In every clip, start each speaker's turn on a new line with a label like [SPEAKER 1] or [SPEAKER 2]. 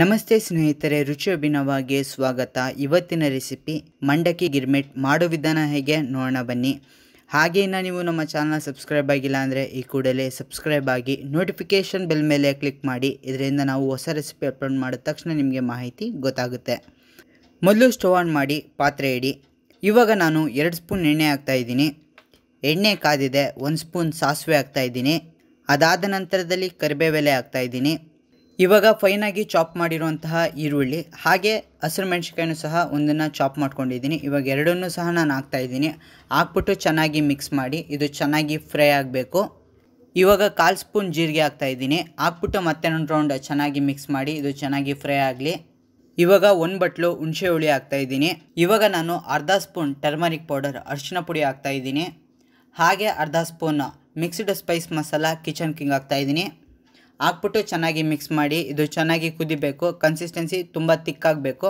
[SPEAKER 1] ನಮಸ್ತೆ ಸ್ನೇಹಿತರೆ ರುಚಿ ಅಭಿನವಾಗಿ ಸ್ವಾಗತ ಇವತ್ತಿನ ರೆಸಿಪಿ ಮಂಡಕ್ಕಿ ಗಿರ್ಮಿಟ್ ಮಾಡೋ ವಿಧಾನ ಹೇಗೆ ನೋಡೋಣ ಬನ್ನಿ ಹಾಗೆ ನೀವು ನಮ್ಮ ಚಾನಲ್ ಸಬ್ಸ್ಕ್ರೈಬ್ ಆಗಿಲ್ಲ ಅಂದರೆ ಈ ಕೂಡಲೇ ಸಬ್ಸ್ಕ್ರೈಬ್ ಆಗಿ ನೋಟಿಫಿಕೇಷನ್ ಬೆಲ್ ಮೇಲೆ ಕ್ಲಿಕ್ ಮಾಡಿ ಇದರಿಂದ ನಾವು ಹೊಸ ರೆಸಿಪಿ ಅಪ್ಲೋಡ್ ಮಾಡಿದ ತಕ್ಷಣ ನಿಮಗೆ ಮಾಹಿತಿ ಗೊತ್ತಾಗುತ್ತೆ ಮೊದಲು ಸ್ಟವ್ ಆನ್ ಮಾಡಿ ಪಾತ್ರೆ ಇಡಿ ಇವಾಗ ನಾನು ಎರಡು ಸ್ಪೂನ್ ಎಣ್ಣೆ ಹಾಕ್ತಾಯಿದ್ದೀನಿ ಎಣ್ಣೆ ಕಾದಿದೆ ಒಂದು ಸ್ಪೂನ್ ಸಾಸಿವೆ ಹಾಕ್ತಾಯಿದ್ದೀನಿ ಅದಾದ ನಂತರದಲ್ಲಿ ಕರಿಬೇವೆಲೆ ಹಾಕ್ತಾಯಿದ್ದೀನಿ ಇವಾಗ ಫೈನಾಗಿ ಚಾಪ್ ಮಾಡಿರುವಂತಹ ಈರುಳ್ಳಿ ಹಾಗೆ ಹಸಿರು ಮೆಣಸಿಕಾಯನ್ನು ಸಹ ಒಂದನ್ನು ಚಾಪ್ ಮಾಡ್ಕೊಂಡಿದ್ದೀನಿ ಇವಾಗ ಎರಡನ್ನೂ ಸಹ ನಾನು ಹಾಕ್ತಾಯಿದ್ದೀನಿ ಹಾಕ್ಬಿಟ್ಟು ಚೆನ್ನಾಗಿ ಮಿಕ್ಸ್ ಮಾಡಿ ಇದು ಚೆನ್ನಾಗಿ ಫ್ರೈ ಆಗಬೇಕು ಇವಾಗ ಕಾಲು ಸ್ಪೂನ್ ಜೀರಿಗೆ ಹಾಕ್ತಾಯಿದ್ದೀನಿ ಹಾಕ್ಬಿಟ್ಟು ಮತ್ತೆನೊಂದು ರೌಂಡ್ ಚೆನ್ನಾಗಿ ಮಿಕ್ಸ್ ಮಾಡಿ ಇದು ಚೆನ್ನಾಗಿ ಫ್ರೈ ಆಗಲಿ ಇವಾಗ ಒಂದು ಬಟ್ಲು ಹುಣಸೆ ಹುಳಿ ಹಾಕ್ತಾಯಿದ್ದೀನಿ ಇವಾಗ ನಾನು ಅರ್ಧ ಸ್ಪೂನ್ ಟರ್ಮರಿಕ್ ಪೌಡರ್ ಅರ್ಶಿನ ಪುಡಿ ಹಾಕ್ತಾಯಿದ್ದೀನಿ ಹಾಗೆ ಅರ್ಧ spoon mixed spice masala Kitchen King ಹಾಕ್ತಾಯಿದ್ದೀನಿ ಹಾಕ್ಬಿಟ್ಟು ಚೆನ್ನಾಗಿ ಮಿಕ್ಸ್ ಮಾಡಿ ಇದು ಚೆನ್ನಾಗಿ ಕುದಿಬೇಕು ಕನ್ಸಿಸ್ಟೆನ್ಸಿ ತುಂಬ ತಿಕ್ಕಾಗಬೇಕು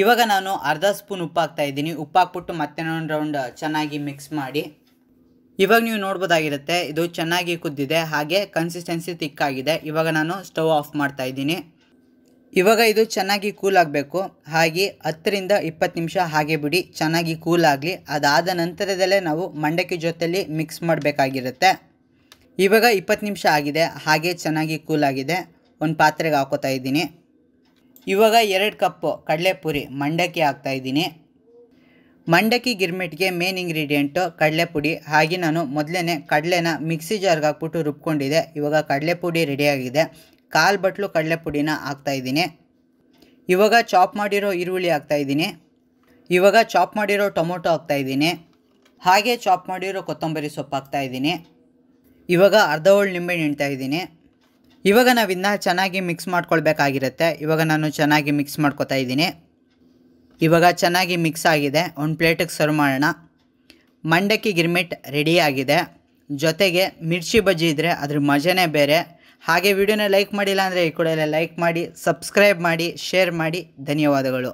[SPEAKER 1] ಇವಾಗ ನಾನು ಅರ್ಧ ಸ್ಪೂನ್ ಉಪ್ಪು ಇದ್ದೀನಿ ಉಪ್ಪು ಹಾಕ್ಬಿಟ್ಟು ಮತ್ತೆ ಒಂದು ರೌಂಡ್ ಚೆನ್ನಾಗಿ ಮಿಕ್ಸ್ ಮಾಡಿ ಇವಾಗ ನೀವು ನೋಡ್ಬೋದಾಗಿರುತ್ತೆ ಇದು ಚೆನ್ನಾಗಿ ಕುದ್ದಿದೆ ಹಾಗೆ ಕನ್ಸಿಸ್ಟೆನ್ಸಿ ತಿಕ್ಕಾಗಿದೆ ಇವಾಗ ನಾನು ಸ್ಟವ್ ಆಫ್ ಮಾಡ್ತಾ ಇದ್ದೀನಿ ಇವಾಗ ಇದು ಚೆನ್ನಾಗಿ ಕೂಲ್ ಆಗಬೇಕು ಹಾಗೆ ಹತ್ತರಿಂದ ಇಪ್ಪತ್ತು ನಿಮಿಷ ಹಾಗೆ ಬಿಡಿ ಚೆನ್ನಾಗಿ ಕೂಲ್ ಆಗಲಿ ಅದಾದ ನಂತರದಲ್ಲೇ ನಾವು ಮಂಡಕ್ಕಿ ಜೊತೆಯಲ್ಲಿ ಮಿಕ್ಸ್ ಮಾಡಬೇಕಾಗಿರುತ್ತೆ ಇವಾಗ ಇಪ್ಪತ್ತು ನಿಮಿಷ ಆಗಿದೆ ಹಾಗೆ ಚೆನ್ನಾಗಿ ಕೂಲಾಗಿದೆ ಒಂದು ಪಾತ್ರೆಗೆ ಹಾಕೋತಾ ಇದ್ದೀನಿ ಇವಾಗ ಎರಡು ಕಪ್ಪು ಕಡಲೆಪುರಿ ಮಂಡಕ್ಕಿ ಹಾಕ್ತಾಯಿದ್ದೀನಿ ಮಂಡಕ್ಕಿ ಗಿರ್ಮಿಟ್ಗೆ ಮೇನ್ ಇಂಗ್ರೀಡಿಯೆಂಟು ಕಡಲೆಪುಡಿ ಹಾಗೆ ನಾನು ಮೊದಲೇ ಕಡಲೆನ ಮಿಕ್ಸಿ ಜಾರ್ಗೆ ಹಾಕ್ಬಿಟ್ಟು ರುಬ್ಕೊಂಡಿದೆ ಇವಾಗ ಕಡಲೆಪುಡಿ ರೆಡಿಯಾಗಿದೆ ಕಾಲು ಬಟ್ಲು ಕಡಲೆಪುಡಿನ ಹಾಕ್ತಾಯಿದ್ದೀನಿ ಇವಾಗ ಚಾಪ್ ಮಾಡಿರೋ ಈರುಳ್ಳಿ ಹಾಕ್ತಾಯಿದ್ದೀನಿ ಇವಾಗ ಚಾಪ್ ಮಾಡಿರೋ ಟೊಮೊಟೊ ಹಾಕ್ತಾಯಿದ್ದೀನಿ ಹಾಗೆ ಚಾಪ್ ಮಾಡಿರೋ ಕೊತ್ತಂಬರಿ ಸೊಪ್ಪು ಹಾಕ್ತಾಯಿದ್ದೀನಿ ಇವಾಗ ಅರ್ಧ ಹೋಳು ನಿಂಬೆಹಣ್ಣು ಇಡ್ತಾ ಇದ್ದೀನಿ ಇವಾಗ ನಾವಿನ್ನ ಚೆನ್ನಾಗಿ ಮಿಕ್ಸ್ ಮಾಡ್ಕೊಳ್ಬೇಕಾಗಿರುತ್ತೆ ಇವಾಗ ನಾನು ಚೆನ್ನಾಗಿ ಮಿಕ್ಸ್ ಮಾಡ್ಕೊತಾ ಇದ್ದೀನಿ ಇವಾಗ ಚೆನ್ನಾಗಿ ಮಿಕ್ಸ್ ಆಗಿದೆ ಒಂದು ಪ್ಲೇಟಿಗೆ ಸರ್ವ್ ಮಾಡೋಣ ಮಂಡಕ್ಕಿ ಗಿರ್ಮಿಟ್ ರೆಡಿ ಆಗಿದೆ ಜೊತೆಗೆ ಮಿರ್ಚಿ ಬಜ್ಜಿ ಇದ್ದರೆ ಅದ್ರ ಮಜನೇ ಬೇರೆ ಹಾಗೆ ವಿಡಿಯೋನ ಲೈಕ್ ಮಾಡಿಲ್ಲ ಅಂದರೆ ಈ ಕೂಡಲೇ ಲೈಕ್ ಮಾಡಿ ಸಬ್ಸ್ಕ್ರೈಬ್ ಮಾಡಿ ಶೇರ್ ಮಾಡಿ ಧನ್ಯವಾದಗಳು